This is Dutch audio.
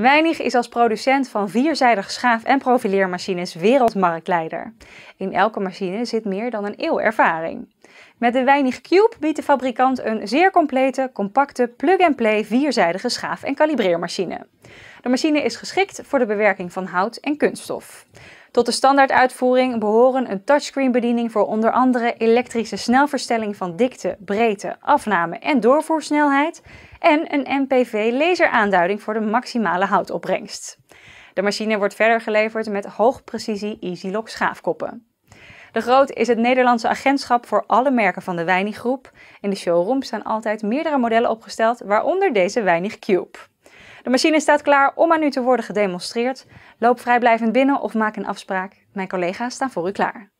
Weinig is als producent van vierzijdig schaaf- en profileermachines wereldmarktleider. In elke machine zit meer dan een eeuw ervaring. Met de Weinig Cube biedt de fabrikant een zeer complete, compacte, plug-and-play vierzijdige schaaf- en kalibreermachine. De machine is geschikt voor de bewerking van hout en kunststof. Tot de standaarduitvoering behoren een touchscreen-bediening voor onder andere elektrische snelverstelling van dikte, breedte, afname en doorvoersnelheid en een MPV-laseraanduiding voor de maximale houtopbrengst. De machine wordt verder geleverd met hoogprecisie EasyLock schaafkoppen. De Groot is het Nederlandse agentschap voor alle merken van de Weinig Groep. In de showroom staan altijd meerdere modellen opgesteld, waaronder deze Weinig Cube. De machine staat klaar om aan u te worden gedemonstreerd. Loop vrijblijvend binnen of maak een afspraak. Mijn collega's staan voor u klaar.